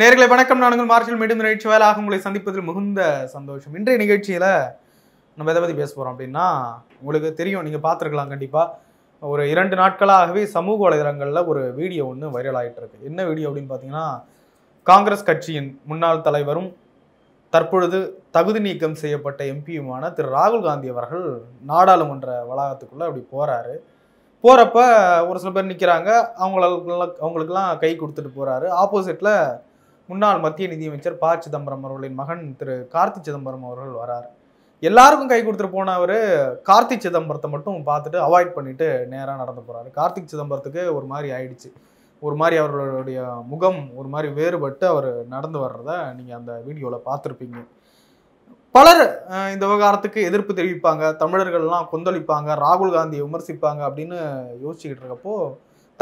நேர்களை வணக்கம் நானுங்கள் மார்ஷல் மீண்டும் நிகழ்ச்சி வேலாக உங்களை சந்திப்பதில் மிகுந்த சந்தோஷம் இன்றைய நிகழ்ச்சியில் நம்ம எதை பற்றி பேச போகிறோம் அப்படின்னா உங்களுக்கு தெரியும் நீங்கள் பார்த்துருக்கலாம் கண்டிப்பாக ஒரு இரண்டு நாட்களாகவே சமூக வலைதளங்களில் ஒரு வீடியோ ஒன்று வைரல் ஆகிட்டு இருக்கு என்ன வீடியோ அப்படின்னு பார்த்தீங்கன்னா காங்கிரஸ் கட்சியின் முன்னாள் தலைவரும் தற்பொழுது தகுதி நீக்கம் செய்யப்பட்ட எம்பியுமான திரு ராகுல் காந்தி அவர்கள் நாடாளுமன்ற வளாகத்துக்குள்ளே அப்படி போகிறாரு போகிறப்ப ஒரு சில பேர் நிற்கிறாங்க அவங்களுக்கு அவங்களுக்கெல்லாம் கை கொடுத்துட்டு போகிறாரு ஆப்போசிட்டில் முன்னாள் மத்திய நிதியமைச்சர் ப சிதம்பரம் அவர்களின் மகன் திரு கார்த்தி சிதம்பரம் அவர்கள் வரார் எல்லாருக்கும் கை கொடுத்துட்டு போனவர் கார்த்தி சிதம்பரத்தை மட்டும் பார்த்துட்டு அவாய்ட் பண்ணிட்டு நேராக நடந்து போகிறாரு கார்த்திக் சிதம்பரத்துக்கு ஒரு மாதிரி ஆயிடுச்சு ஒரு மாதிரி அவர்களுடைய முகம் ஒரு மாதிரி வேறுபட்டு அவர் நடந்து வர்றத நீங்கள் அந்த வீடியோவில் பார்த்துருப்பீங்க பலர் இந்த விவகாரத்துக்கு எதிர்ப்பு தெரிவிப்பாங்க தமிழர்கள்லாம் கொந்தளிப்பாங்க ராகுல் காந்தியை விமர்சிப்பாங்க அப்படின்னு யோசிச்சுக்கிட்டு இருக்கப்போ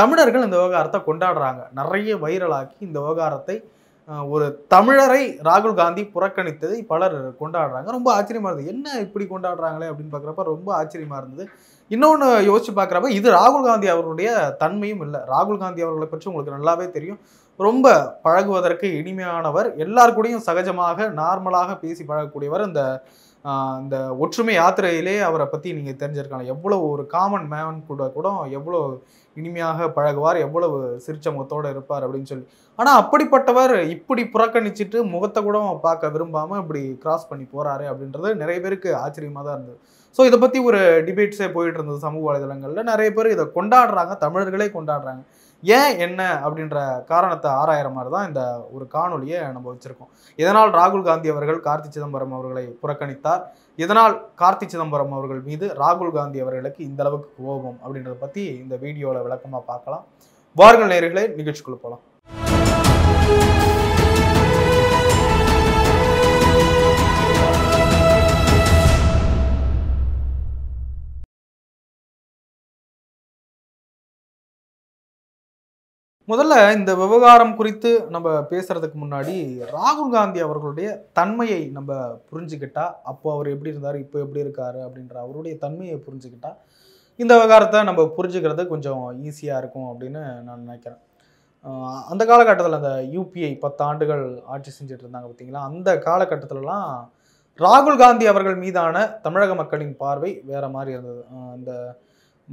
தமிழர்கள் இந்த விவகாரத்தை கொண்டாடுறாங்க நிறைய வைரலாக்கி இந்த விவகாரத்தை ஒரு தமிழரை ராகுல் காந்தி புறக்கணித்ததை பலர் கொண்டாடுறாங்க ரொம்ப ஆச்சரியமாக இருந்தது என்ன இப்படி கொண்டாடுறாங்களே அப்படின்னு பார்க்குறப்ப ரொம்ப ஆச்சரியமாக இருந்தது இன்னொன்று யோசிச்சு பார்க்குறப்ப இது ராகுல் காந்தி அவர்களுடைய தன்மையும் இல்லை ராகுல் காந்தி அவர்களை பற்றி உங்களுக்கு நல்லாவே தெரியும் ரொம்ப பழகுவதற்கு இனிமையானவர் எல்லாருக்கூடையும் சகஜமாக நார்மலாக பேசி பழகக்கூடியவர் இந்த இந்த ஒற்றுமை யாத்திரையிலே அவரை பற்றி நீங்கள் தெரிஞ்சிருக்கலாம் எவ்வளோ ஒரு காமன் மேன் கூட கூட எவ்வளோ இனிமையாக பழகுவார் எவ்வளவு சிரிச்ச முகத்தோடு இருப்பார் அப்படின்னு சொல்லி ஆனால் அப்படிப்பட்டவர் இப்படி புறக்கணிச்சிட்டு முகத்தை கூட பார்க்க விரும்பாமல் இப்படி கிராஸ் பண்ணி போகிறாரு அப்படின்றது நிறைய பேருக்கு ஆச்சரியமாக தான் இருந்தது ஸோ இதை பற்றி ஒரு டிபேட்ஸே போயிட்டு இருந்தது சமூக வலைதளங்களில் நிறைய பேர் இதை கொண்டாடுறாங்க தமிழர்களே கொண்டாடுறாங்க ஏன் என்ன அப்படின்ற காரணத்தை ஆராயிற மாதிரி தான் இந்த ஒரு காணொலியை நம்ம வச்சுருக்கோம் இதனால் ராகுல் காந்தி அவர்கள் கார்த்தி சிதம்பரம் அவர்களை புறக்கணித்தார் இதனால் கார்த்தி சிதம்பரம் அவர்கள் மீது ராகுல் காந்தி அவர்களுக்கு இந்த அளவுக்கு கோபம் அப்படின்றத பற்றி இந்த வீடியோவில் விளக்கமாக பார்க்கலாம் வாருங்கள் நேர்களை நிகழ்ச்சிக்குள்ளே போகலாம் முதல்ல இந்த விவகாரம் குறித்து நம்ம பேசுறதுக்கு முன்னாடி ராகுல் காந்தி அவர்களுடைய தன்மையை நம்ம புரிஞ்சுக்கிட்டா அப்போ அவர் எப்படி இருந்தார் இப்போ எப்படி இருக்காரு அப்படின்ற அவருடைய தன்மையை புரிஞ்சுக்கிட்டா இந்த விவகாரத்தை நம்ம புரிஞ்சுக்கிறது கொஞ்சம் ஈஸியாக இருக்கும் அப்படின்னு நான் நினைக்கிறேன் அந்த காலகட்டத்தில் அந்த யூபிஐ பத்தாண்டுகள் ஆட்சி செஞ்சுட்டு இருந்தாங்க பார்த்தீங்களா அந்த காலகட்டத்திலலாம் ராகுல் காந்தி அவர்கள் மீதான தமிழக மக்களின் பார்வை வேறு மாதிரி இருந்தது அந்த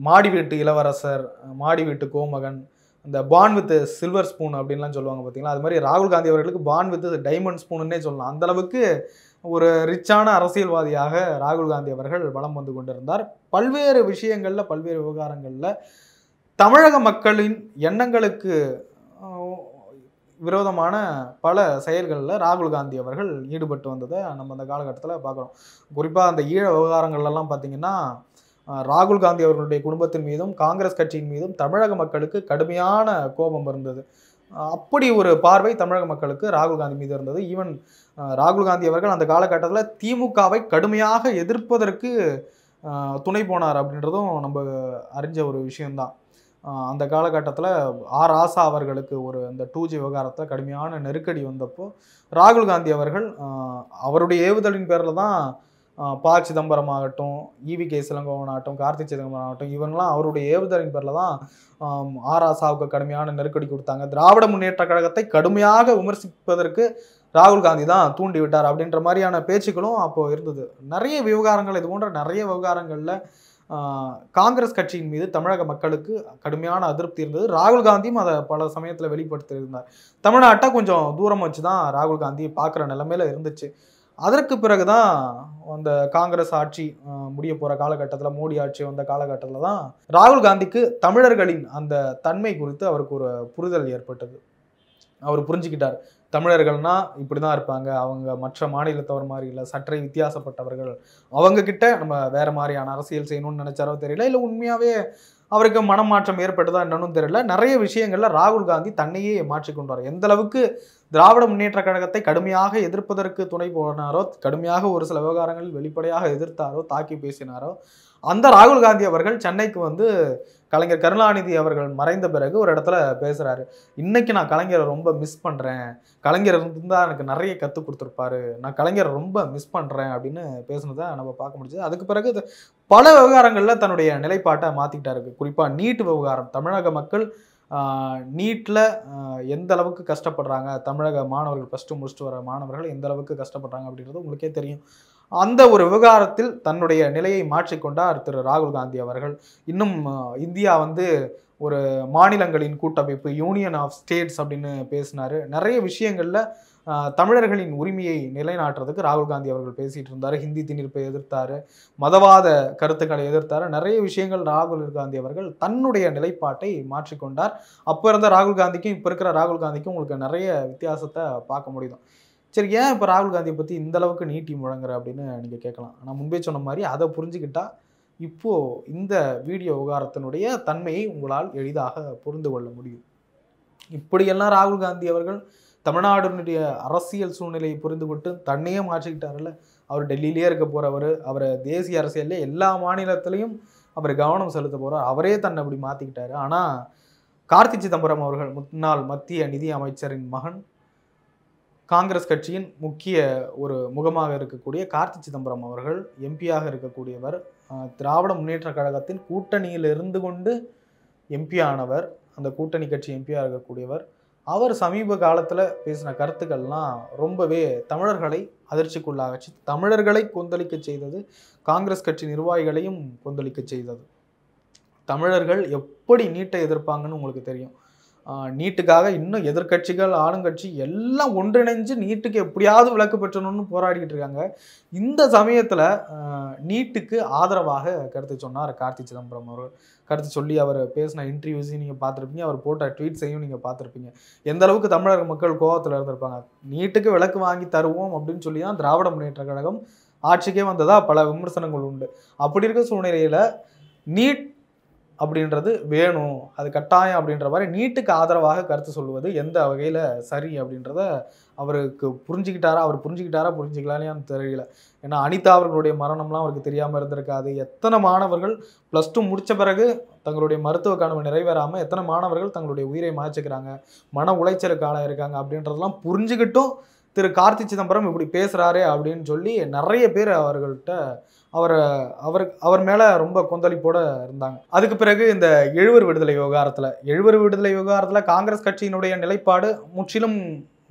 மாடி வீட்டு இளவரசர் மாடி வீட்டு கோமகன் இந்த பான் வித் சில்வர் ஸ்பூன் அப்படின்லாம் சொல்லுவாங்க பார்த்தீங்களா அது மாதிரி ராகுல் காந்தி அவர்களுக்கு பான் வித் டைமண்ட் ஸ்பூனுனே சொல்லலாம் அந்தளவுக்கு ஒரு ரிச்சான அரசியல்வாதியாக ராகுல் காந்தி அவர்கள் வளம் வந்து கொண்டிருந்தார் பல்வேறு விஷயங்களில் பல்வேறு விவகாரங்களில் தமிழக மக்களின் எண்ணங்களுக்கு விரோதமான பல செயல்களில் ராகுல் காந்தி அவர்கள் ஈடுபட்டு வந்ததை நம்ம அந்த காலகட்டத்தில் பார்க்குறோம் குறிப்பாக அந்த ஈழ விவகாரங்கள்லாம் பார்த்திங்கன்னா ராகுல் காந்தி அவர்களுடைய குடும்பத்தின் மீதும் காங்கிரஸ் கட்சியின் மீதும் தமிழக மக்களுக்கு கடுமையான கோபம் இருந்தது அப்படி ஒரு பார்வை தமிழக மக்களுக்கு ராகுல் காந்தி மீது இருந்தது ஈவன் ராகுல் காந்தி அவர்கள் அந்த காலகட்டத்தில் திமுகவை கடுமையாக எதிர்ப்பதற்கு துணை போனார் அப்படின்றதும் நம்ம அறிஞ்ச ஒரு விஷயம்தான் அந்த காலகட்டத்தில் ஆர் ஆசா அவர்களுக்கு ஒரு அந்த டூ ஜி விவகாரத்தில் கடுமையான நெருக்கடி வந்தப்போ ராகுல் காந்தி அவர்கள் அவருடைய ஏவுதலின் பேரில் தான் ப சிதம்பரம் ஆகட்டும் இவி கே சிலங்கோவன் ஆகட்டும் கார்த்திக் சிதம்பரம் ஆகட்டும் இவங்கெல்லாம் அவருடைய ஏவுதலின் பேரில் தான் ஆராசாவுக்கு கடுமையான நெருக்கடி கொடுத்தாங்க திராவிட முன்னேற்ற கழகத்தை கடுமையாக விமர்சிப்பதற்கு ராகுல் காந்தி தான் தூண்டி விட்டார் அப்படின்ற மாதிரியான பேச்சுக்களும் அப்போது இருந்தது நிறைய விவகாரங்கள் இது போன்ற நிறைய விவகாரங்களில் காங்கிரஸ் கட்சியின் மீது தமிழக மக்களுக்கு கடுமையான அதிருப்தி இருந்தது ராகுல் காந்தியும் அதை பல சமயத்தில் வெளிப்படுத்தியிருந்தார் தமிழ்நாட்டை கொஞ்சம் தூரம் வச்சு தான் ராகுல் காந்தி பார்க்குற நிலமையில இருந்துச்சு அதற்கு பிறகு தான் அந்த காங்கிரஸ் ஆட்சி முடிய போகிற காலகட்டத்தில் மோடி ஆட்சி வந்த காலகட்டத்தில் தான் ராகுல் காந்திக்கு தமிழர்களின் அந்த தன்மை குறித்து அவருக்கு ஒரு புரிதல் ஏற்பட்டது அவர் புரிஞ்சுக்கிட்டார் தமிழர்கள்னால் இப்படி தான் இருப்பாங்க அவங்க மற்ற மாநிலத்தவர் மாதிரி இல்லை சற்றே வித்தியாசப்பட்டவர்கள் அவங்கக்கிட்ட நம்ம வேறு மாதிரியான அரசியல் செய்யணும்னு நினச்சாரோ தெரியல இல்லை உண்மையாகவே அவருக்கு மனமாற்றம் ஏற்பட்டதா என்னன்னு தெரியல நிறைய விஷயங்களில் ராகுல் காந்தி தன்னையே மாற்றிக்கொண்டார் எந்த அளவுக்கு திராவிட முன்னேற்ற கழகத்தை கடுமையாக எதிர்ப்பதற்கு துணை போனாரோ கடுமையாக ஒரு சில விவகாரங்களில் வெளிப்படையாக எதிர்த்தாரோ தாக்கி பேசினாரோ அந்த ராகுல் காந்தி அவர்கள் சென்னைக்கு வந்து கலைஞர் கருணாநிதி அவர்கள் மறைந்த பிறகு ஒரு இடத்துல பேசுகிறாரு இன்னைக்கு நான் கலைஞரை ரொம்ப மிஸ் பண்ணுறேன் கலைஞர் தான் எனக்கு நிறைய கற்றுக் கொடுத்துருப்பாரு நான் கலைஞரை ரொம்ப மிஸ் பண்ணுறேன் அப்படின்னு பேசினதை நம்ம பார்க்க முடிஞ்சது அதுக்கு பிறகு பல விவகாரங்களில் தன்னுடைய நிலைப்பாட்டை மாற்றிக்கிட்டாரு குறிப்பாக நீட் விவகாரம் தமிழக மக்கள் நீட்டில் எந்த அளவுக்கு கஷ்டப்படுறாங்க தமிழக மாணவர்கள் ஃபஸ்ட்டு முடிச்சுட்டு வர மாணவர்கள் எந்த அளவுக்கு கஷ்டப்படுறாங்க அப்படின்றது உங்களுக்கே தெரியும் அந்த ஒரு விவகாரத்தில் தன்னுடைய நிலையை மாற்றிக்கொண்டார் திரு ராகுல் காந்தி அவர்கள் இன்னும் இந்தியா வந்து ஒரு மாநிலங்களின் கூட்டமைப்பு யூனியன் ஆஃப் ஸ்டேட்ஸ் அப்படின்னு பேசினார் நிறைய விஷயங்களில் தமிழர்களின் உரிமையை நிலைநாட்டுறதுக்கு ராகுல் காந்தி அவர்கள் பேசிகிட்டு இருந்தார் ஹிந்தி திணிப்பை எதிர்த்தார் மதவாத கருத்துக்களை எதிர்த்தார் நிறைய விஷயங்கள் ராகுல் காந்தி அவர்கள் தன்னுடைய நிலைப்பாட்டை மாற்றிக்கொண்டார் அப்போ இருந்த ராகுல் காந்திக்கும் இப்போ இருக்கிற ராகுல் காந்திக்கும் உங்களுக்கு நிறைய வித்தியாசத்தை பார்க்க முடியும் சரி ஏன் இப்போ ராகுல் காந்தியை பற்றி இந்த அளவுக்கு நீட்டி முழங்குற அப்படின்னு நீங்கள் கேட்கலாம் ஆனால் முன்பே சொன்ன மாதிரி அதை புரிஞ்சுக்கிட்டா இப்போது இந்த வீடியோ விவகாரத்தினுடைய தன்மையை உங்களால் எளிதாக புரிந்து கொள்ள முடியும் இப்படியெல்லாம் ராகுல் காந்தி அவர்கள் தமிழ்நாடுனுடைய அரசியல் சூழ்நிலையை புரிந்து கொண்டு தன்னையே மாற்றிக்கிட்டார்ல அவர் டெல்லியிலே இருக்க போகிறவர் அவரை தேசிய அரசியல்ல எல்லா மாநிலத்திலையும் அவர் கவனம் செலுத்த போகிறார் அவரே தன்னை அப்படி மாற்றிக்கிட்டாரு ஆனால் கார்த்தி சிதம்பரம் அவர்கள் முன்னாள் மத்திய நிதி அமைச்சரின் மகன் காங்கிரஸ் கட்சியின் முக்கிய ஒரு முகமாக இருக்கக்கூடிய கார்த்தி சிதம்பரம் அவர்கள் எம்பியாக இருக்கக்கூடியவர் திராவிட முன்னேற்ற கழகத்தின் கூட்டணியில் இருந்து கொண்டு எம்பி ஆனவர் அந்த கூட்டணி கட்சி எம்பியாக இருக்கக்கூடியவர் அவர் சமீப காலத்தில் பேசின கருத்துக்கள்லாம் ரொம்பவே தமிழர்களை அதிர்ச்சிக்குள்ளாகச்சு தமிழர்களை கொந்தளிக்க செய்தது காங்கிரஸ் கட்சி நிர்வாகிகளையும் கொந்தளிக்க செய்தது தமிழர்கள் எப்படி நீட்டை எதிர்ப்பாங்கன்னு உங்களுக்கு தெரியும் நீட்டுக்காக இன்னும் எதிர்கட்சிகள் ஆளுங்கட்சி எல்லாம் ஒன்றிணைஞ்சு நீட்டுக்கு எப்படியாவது விளக்கு பெற்றணும்னு போராடிக்கிட்டு இருக்காங்க இந்த சமயத்தில் நீட்டுக்கு ஆதரவாக கருத்து சொன்னார் கார்த்தி சிதம்பரம் அவர்கள் கருத்து சொல்லி அவர் பேசின இன்டர்வியூஸையும் நீங்கள் பார்த்துருப்பீங்க அவர் போட்ட ட்வீட்ஸையும் நீங்கள் பார்த்துருப்பீங்க எந்த அளவுக்கு தமிழக மக்கள் கோவத்தில் இருந்திருப்பாங்க நீட்டுக்கு விளக்கு வாங்கி தருவோம் அப்படின்னு சொல்லி தான் திராவிட முன்னேற்ற கழகம் ஆட்சிக்கே வந்ததாக பல விமர்சனங்கள் உண்டு அப்படி இருக்க சூழ்நிலையில் நீட் அப்படின்றது வேணும் அது கட்டாயம் அப்படின்ற மாதிரி நீட்டுக்கு ஆதரவாக கருத்து சொல்லுவது எந்த வகையில் சரி அப்படின்றத அவருக்கு புரிஞ்சுக்கிட்டாரா அவர் புரிஞ்சுக்கிட்டாரா புரிஞ்சுக்கலான்னு தெரியல ஏன்னா அனிதா அவர்களுடைய மரணம்லாம் அவருக்கு தெரியாமல் இருந்திருக்காது எத்தனை மாணவர்கள் ப்ளஸ் டூ முடித்த பிறகு தங்களுடைய மருத்துவ கனவு நிறைவேறாமல் எத்தனை மாணவர்கள் தங்களுடைய உயிரை மாய்ச்சிக்கிறாங்க மன உளைச்சலுக்கு ஆளாக இருக்காங்க அப்படின்றதெல்லாம் புரிஞ்சுக்கிட்டும் திரு கார்த்தி சிதம்பரம் இப்படி பேசுகிறாரே அப்படின்னு சொல்லி நிறைய பேர் அவர்கள்ட்ட அவர் அவர் அவர் மேலே ரொம்ப கொந்தளிப்போடு இருந்தாங்க அதுக்கு பிறகு இந்த எழுவர் விடுதலை விவகாரத்தில் எழுவர் விடுதலை விவகாரத்தில் காங்கிரஸ் கட்சியினுடைய நிலைப்பாடு முற்றிலும்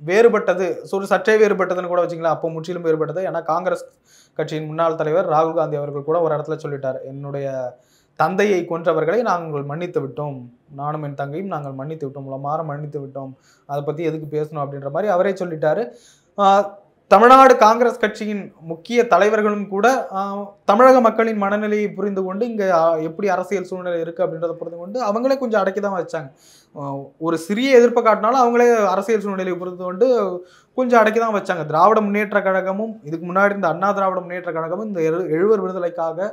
வேறுபட்டது ஒரு சற்றே வேறுபட்டதுன்னு கூட வச்சிங்களா அப்போ முற்றிலும் வேறுபட்டது ஏன்னா காங்கிரஸ் கட்சியின் முன்னாள் தலைவர் ராகுல் காந்தி அவர்கள் கூட ஒரு இடத்துல சொல்லிட்டார் என்னுடைய தந்தையை கொன்றவர்களை நாங்கள் மன்னித்து விட்டோம் நானும் என் தங்கையும் நாங்கள் மன்னித்து விட்டோம் உலமாற மன்னித்து விட்டோம் அதை பற்றி எதுக்கு பேசணும் அப்படின்ற மாதிரி அவரே சொல்லிட்டாரு தமிழ்நாடு காங்கிரஸ் கட்சியின் முக்கிய தலைவர்களும் கூட தமிழக மக்களின் மனநிலையை புரிந்து கொண்டு இங்கே எப்படி அரசியல் சூழ்நிலை இருக்குது அப்படின்றத புரிந்து கொண்டு அவங்களே கொஞ்சம் அடக்கி தான் வச்சாங்க ஒரு சிறிய எதிர்ப்பை காட்டினாலும் அவங்களே அரசியல் சூழ்நிலையை புரிந்து கொண்டு கொஞ்சம் அடக்கி தான் வச்சாங்க திராவிட முன்னேற்ற கழகமும் இதுக்கு முன்னாடி இந்த அண்ணா திராவிட முன்னேற்ற கழகமும் இந்த எழுவர் விடுதலைக்காக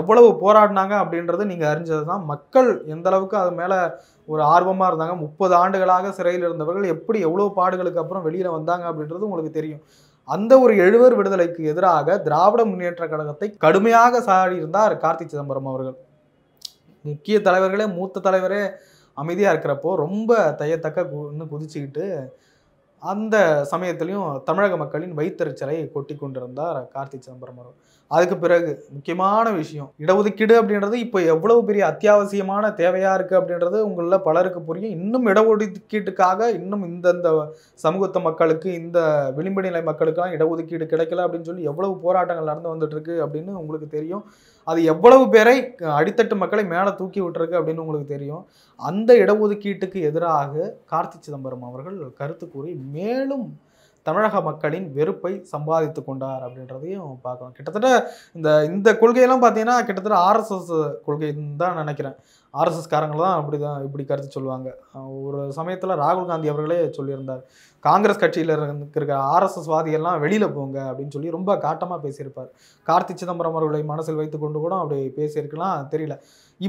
எவ்வளவு போராடினாங்க அப்படின்றது நீங்கள் அறிஞ்சது தான் மக்கள் எந்த அளவுக்கு அது மேலே ஒரு ஆர்வமாக இருந்தாங்க முப்பது ஆண்டுகளாக சிறையில் இருந்தவர்கள் எப்படி எவ்வளோ பாடுகளுக்கு அப்புறம் வெளியில் வந்தாங்க அப்படின்றது உங்களுக்கு தெரியும் அந்த ஒரு எழுவர் விடுதலைக்கு எதிராக திராவிட முன்னேற்ற கழகத்தை கடுமையாக சாடி இருந்தார் கார்த்தி சிதம்பரம் அவர்கள் முக்கிய தலைவர்களே மூத்த தலைவரே அமைதியாக இருக்கிறப்போ ரொம்ப தையத்தக்க குதிச்சுக்கிட்டு அந்த சமயத்திலையும் தமிழக மக்களின் வைத்தறிச்சலை கொட்டி கொண்டிருந்தார் கார்த்தி சிதம்பரம் அவர்கள் அதுக்கு பிறகு முக்கியமான விஷயம் இடஒதுக்கீடு அப்படின்றது இப்போ எவ்வளவு பெரிய அத்தியாவசியமான தேவையாக இருக்குது அப்படின்றது உங்களில் பலருக்கு புரியும் இன்னும் இடஒதுக்கீட்டுக்காக இன்னும் இந்தந்த சமூகத்து மக்களுக்கு இந்த விளிம்பு நிலை மக்களுக்கெல்லாம் இடஒதுக்கீடு கிடைக்கல அப்படின்னு சொல்லி எவ்வளவு போராட்டங்கள் நடந்து வந்துட்டுருக்கு அப்படின்னு உங்களுக்கு தெரியும் அது எவ்வளவு பேரை அடித்தட்டு மக்களை மேலே தூக்கி விட்டுருக்கு அப்படின்னு உங்களுக்கு தெரியும் அந்த இடஒதுக்கீட்டுக்கு எதிராக கார்த்தி சிதம்பரம் அவர்கள் கருத்து கூறி மேலும் தமிழக மக்களின் வெறுப்பை சம்பாதித்து கொண்டார் அப்படின்றதையும் பார்க்கணும் கிட்டத்தட்ட இந்த இந்த கொள்கையெல்லாம் பார்த்தீங்கன்னா கிட்டத்தட்ட ஆர்எஸ்எஸ் கொள்கைன்னு தான் நினைக்கிறேன் ஆர்எஸ்எஸ்காரங்க தான் அப்படி தான் இப்படி கருத்து சொல்லுவாங்க ஒரு சமயத்தில் ராகுல் காந்தி அவர்களே சொல்லியிருந்தார் காங்கிரஸ் கட்சியில் இருக்கிற ஆர்எஸ்எஸ் வாதிகள்லாம் வெளியில் போங்க அப்படின்னு சொல்லி ரொம்ப காட்டமாக பேசியிருப்பார் கார்த்தி சிதம்பரம் அவர்களை மனசில் வைத்து கொண்டு கூட அப்படி பேசியிருக்கலாம் தெரியல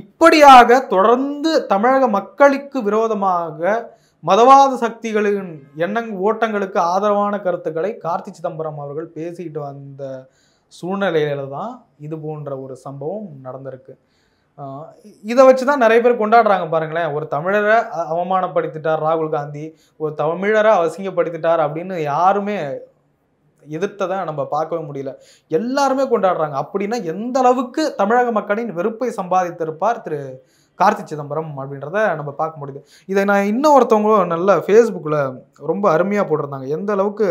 இப்படியாக தொடர்ந்து தமிழக மக்களுக்கு விரோதமாக மதவாத சக்திகளின் எண்ணங் ஓட்டங்களுக்கு ஆதரவான கருத்துக்களை கார்த்தி சிதம்பரம் அவர்கள் பேசிக்கிட்டு வந்த சூழ்நிலையில தான் இது போன்ற ஒரு சம்பவம் நடந்திருக்கு இதை வச்சு தான் நிறைய பேர் கொண்டாடுறாங்க பாருங்களேன் ஒரு தமிழரை அவமானப்படுத்திட்டார் ராகுல் காந்தி ஒரு தமிழரை அவசியப்படுத்திட்டார் அப்படின்னு யாருமே எதிர்த்ததை நம்ம பார்க்கவே முடியல எல்லாருமே கொண்டாடுறாங்க அப்படின்னா எந்த அளவுக்கு தமிழக மக்களின் வெறுப்பை சம்பாதித்திருப்பார் திரு கார்த்தி சிதம்பரம் அப்படின்றத நம்ம பார்க்க முடியுது இதை நான் இன்னொருத்தவங்களும் நல்ல ஃபேஸ்புக்கில் ரொம்ப அருமையாக போட்டிருந்தாங்க எந்த அளவுக்கு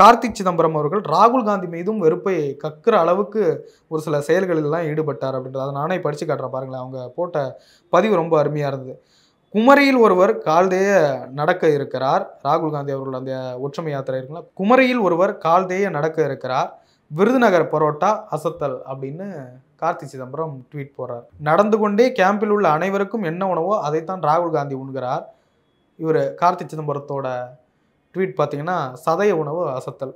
கார்த்தி சிதம்பரம் அவர்கள் ராகுல் காந்தி மீதும் வெறுப்பை கக்குற அளவுக்கு ஒரு சில செயல்களிலெல்லாம் ஈடுபட்டார் அப்படின்றத அதை நானே படித்து காட்டுறேன் பாருங்களேன் அவங்க போட்ட பதிவு ரொம்ப அருமையாக இருந்தது குமரியில் ஒருவர் கால்தேய நடக்க இருக்கிறார் ராகுல் காந்தி அவர்கள் அந்த ஒற்றுமை யாத்திரை இருக்குங்களா குமரியில் ஒருவர் கால்தேய நடக்க இருக்கிறார் விருதுநகர் பரோட்டா அசத்தல் அப்படின்னு கார்த்தி சிதம்பரம் ட்வீட் போடுறார் நடந்து கொண்டே கேம்பில் உள்ள அனைவருக்கும் என்ன உணவோ அதைத்தான் ராகுல் காந்தி உண்கிறார் இவர் கார்த்தி சிதம்பரத்தோட ட்வீட் பார்த்தீங்கன்னா சதய உணவு அசத்தல்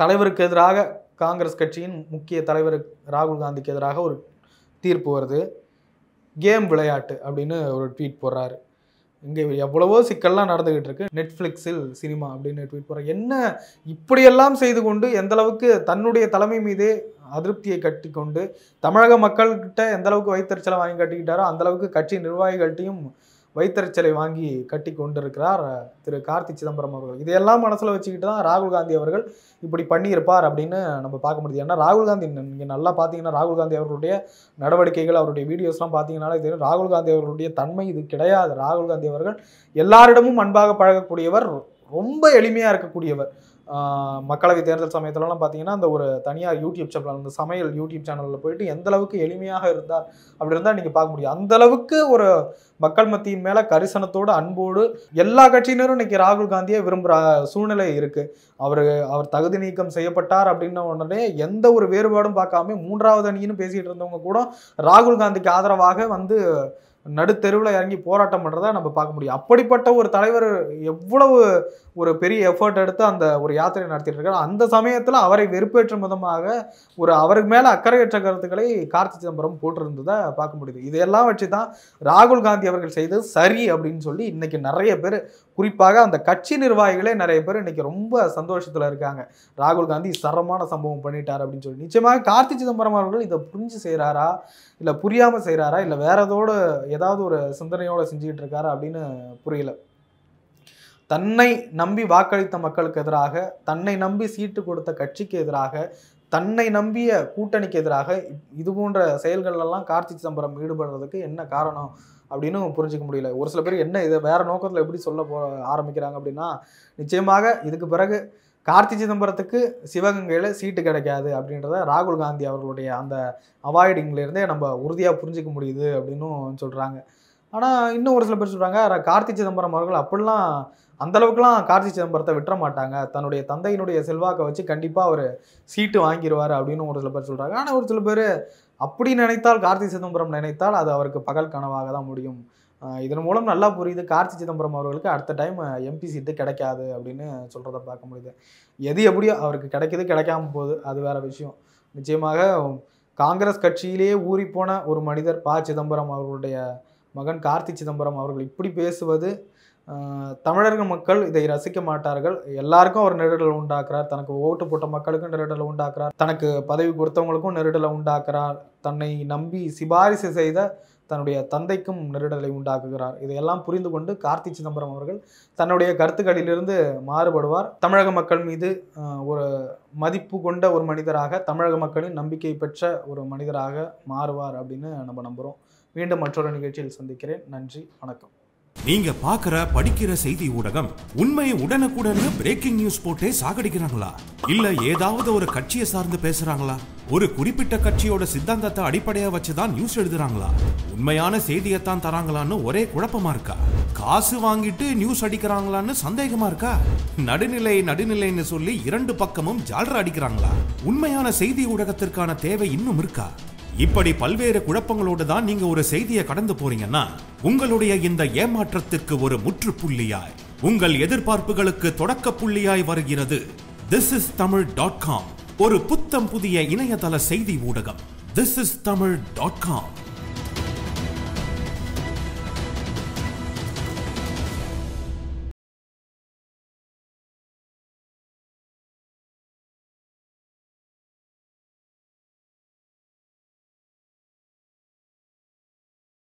தலைவருக்கு எதிராக காங்கிரஸ் கட்சியின் முக்கிய தலைவர் ராகுல் காந்திக்கு எதிராக ஒரு தீர்ப்பு வருது கேம் விளையாட்டு அப்படின்னு ஒரு ட்வீட் போடுறார் இங்கே எவ்வளவோ சிக்கல்லாம் நடந்துகிட்டு இருக்கு நெட்ஃப்ளிக்ஸில் சினிமா அப்படின்னு ட்வீட் போகிறேன் என்ன இப்படியெல்லாம் செய்து கொண்டு எந்தளவுக்கு தன்னுடைய தலைமை மீதே அதிருப்தியை கட்டி கொண்டு தமிழக மக்கள்கிட்ட எந்த அளவுக்கு வைத்தறிச்சலை வாங்கி கட்டிக்கிட்டாரோ அந்த அளவுக்கு கட்சி நிர்வாகிகள்கிட்டையும் வைத்தறிச்சலை வாங்கி கட்டி கொண்டிருக்கிறார் திரு கார்த்தி சிதம்பரம் அவர்கள் இதையெல்லாம் மனசில் வச்சுக்கிட்டு தான் ராகுல் காந்தி அவர்கள் இப்படி பண்ணியிருப்பார் அப்படின்னு நம்ம பார்க்க முடியுது ஏன்னா ராகுல் காந்தி நீங்கள் நல்லா பார்த்தீங்கன்னா ராகுல் காந்தி அவர்களுடைய நடவடிக்கைகள் அவருடைய வீடியோஸ்லாம் பார்த்தீங்கன்னா இது ராகுல் காந்தி அவர்களுடைய தன்மை இது கிடையாது ராகுல் காந்தி அவர்கள் எல்லாரிடமும் அன்பாக பழகக்கூடியவர் ரொம்ப எளிமையாக இருக்கக்கூடியவர் மக்களவை தேர்தல் சமயத்திலலாம் பார்த்தீங்கன்னா அந்த ஒரு தனியார் யூடியூப் சேனல் அந்த சமையல் யூடியூப் சேனலில் போயிட்டு எந்த அளவுக்கு எளிமையாக இருந்தார் அப்படி இருந்தால் நீங்கள் பார்க்க முடியும் அந்த அளவுக்கு ஒரு மக்கள் மத்தியின் மேலே கரிசனத்தோடு அன்போடு எல்லா கட்சியினரும் இன்றைக்கி ராகுல் காந்தியை விரும்புகிற சூழ்நிலை இருக்குது அவர் அவர் தகுதி நீக்கம் செய்யப்பட்டார் அப்படின்ன உடனே எந்த ஒரு வேறுபாடும் பார்க்காம மூன்றாவது அணின்னு பேசிகிட்டு இருந்தவங்க கூட ராகுல் காந்திக்கு ஆதரவாக வந்து நடுத்தெருவில் இறங்கி போராட்டம் பண்ணுறதா நம்ம பார்க்க முடியும் அப்படிப்பட்ட ஒரு தலைவர் எவ்வளவு ஒரு பெரிய எஃபர்ட் எடுத்து அந்த ஒரு யாத்திரை நடத்திட்டு இருக்காரு அந்த சமயத்தில் அவரை வெறுப்பேற்றும் விதமாக ஒரு அவருக்கு மேலே அக்கறையற்ற கருத்துக்களை கார்த்தி சிதம்பரம் போட்டிருந்ததை பார்க்க முடியுது இதையெல்லாம் வச்சு தான் ராகுல் காந்தி அவர்கள் செய்தது சரி அப்படின்னு சொல்லி இன்னைக்கு நிறைய பேர் குறிப்பாக அந்த கட்சி நிர்வாகிகளே நிறைய பேர் இன்னைக்கு ரொம்ப சந்தோஷத்தில் இருக்காங்க ராகுல் காந்தி சரமான சம்பவம் பண்ணிட்டார் அப்படின்னு சொல்லி நிச்சயமாக கார்த்தி சிதம்பரம் அவர்கள் இதை புரிஞ்சு செய்கிறாரா இல்லை புரியாமல் செய்கிறாரா இல்லை வேற ஏதாவது ஒரு சிந்தனையோடு செஞ்சுக்கிட்டு இருக்காரா அப்படின்னு புரியல தன்னை நம்பி வாக்களித்த மக்களுக்கு எதிராக தன்னை நம்பி சீட்டு கொடுத்த கட்சிக்கு எதிராக தன்னை நம்பிய கூட்டணிக்கு எதிராக இது போன்ற செயல்களெல்லாம் கார்த்தி சிதம்பரம் ஈடுபடுறதுக்கு என்ன காரணம் அப்படின்னு புரிஞ்சிக்க முடியல ஒரு சில பேர் என்ன இதை வேறு நோக்கத்தில் எப்படி சொல்ல போ ஆரம்பிக்கிறாங்க அப்படின்னா நிச்சயமாக இதுக்கு பிறகு கார்த்தி சிதம்பரத்துக்கு சிவகங்கையில் சீட்டு கிடைக்காது அப்படின்றத ராகுல் காந்தி அவர்களுடைய அந்த அவாய்டிங்லேருந்தே நம்ம உறுதியாக புரிஞ்சிக்க முடியுது அப்படின்னும் சொல்கிறாங்க ஆனால் இன்னும் ஒரு சில பேர் சொல்கிறாங்க கார்த்தி சிதம்பரம் அவர்கள் அப்படிலாம் அந்த அளவுக்குலாம் கார்த்தி சிதம்பரத்தை விட்டுற மாட்டாங்க தன்னுடைய தந்தையினுடைய செல்வாக்கை வச்சு கண்டிப்பாக அவர் சீட்டு வாங்கிடுவார் அப்படின்னு ஒரு சில பேர் சொல்கிறாங்க ஆனால் ஒரு சில பேர் அப்படி நினைத்தால் கார்த்தி சிதம்பரம் நினைத்தால் அது அவருக்கு பகல் கனவாக தான் முடியும் இதன் மூலம் நல்லா புரியுது கார்த்தி சிதம்பரம் அவர்களுக்கு அடுத்த டைம் எம்பி சீட்டு கிடைக்காது அப்படின்னு சொல்கிறத பார்க்க முடியுது எது எப்படியோ அவருக்கு கிடைக்கிது கிடைக்காம போகுது அது வேற விஷயம் நிச்சயமாக காங்கிரஸ் கட்சியிலேயே ஊறிப்போன ஒரு மனிதர் ப சிதம்பரம் அவர்களுடைய மகன் கார்த்தி சிதம்பரம் அவர்கள் இப்படி பேசுவது தமிழக மக்கள் இதை ரசிக்க மாட்டார்கள் எல்லாருக்கும் ஒரு நெருடலை உண்டாக்குறார் தனக்கு ஓட்டு போட்ட மக்களுக்கும் நெருடலை உண்டாக்குறார் தனக்கு பதவி கொடுத்தவங்களுக்கும் நெருடலை உண்டாக்குறார் தன்னை நம்பி சிபாரிசு செய்த தன்னுடைய தந்தைக்கும் நெருடலை உண்டாக்குகிறார் இதையெல்லாம் புரிந்து கொண்டு கார்த்தி சிதம்பரம் அவர்கள் தன்னுடைய கருத்துக்களிலிருந்து மாறுபடுவார் தமிழக மக்கள் மீது ஒரு மதிப்பு கொண்ட ஒரு மனிதராக தமிழக மக்களின் நம்பிக்கை பெற்ற ஒரு மனிதராக மாறுவார் அப்படின்னு நம்ம நம்புகிறோம் மீண்டும் மற்றொரு நிகழ்ச்சியில் சந்திக்கிறேன் நன்றி வணக்கம் நீங்க பாக்குற படிக்கிற செய்தி ஊடகம் உண்மையை உடனுக்குடன் பிரேக்கிங் நியூஸ் போட்டே சாகடிக்கிறாங்களா இல்ல ஏதாவது ஒரு கட்சியை சார்ந்து பேசுறாங்களா ஒரு குறிப்பிட்ட கட்சியோட சித்தாந்தத்தை அடிப்படையா வச்சுதான் நியூஸ் எழுதுறாங்களா உண்மையான செய்தியைத்தான் தராங்களான்னு ஒரே குழப்பமா இருக்கா காசு வாங்கிட்டு நியூஸ் அடிக்கிறாங்களான்னு சந்தேகமா இருக்கா நடுநிலை நடுநிலைன்னு சொல்லி இரண்டு பக்கமும் ஜால்ரா அடிக்கிறாங்களா உண்மையான செய்தி ஊடகத்திற்கான தேவை இன்னும் இருக்கா இப்படி பல்வேறு குழப்பங்களோடு தான் நீங்க ஒரு செய்தியை கடந்து போறீங்கன்னா உங்களுடைய இந்த ஏமாற்றத்திற்கு ஒரு முற்றுப்புள்ளியாய் உங்கள் எதிர்பார்ப்புகளுக்கு தொடக்க புள்ளியாய் வருகிறது this is Tamil dot com ஒரு புத்தம் புதிய இணையதள செய்தி ஊடகம் this is Tamil dot com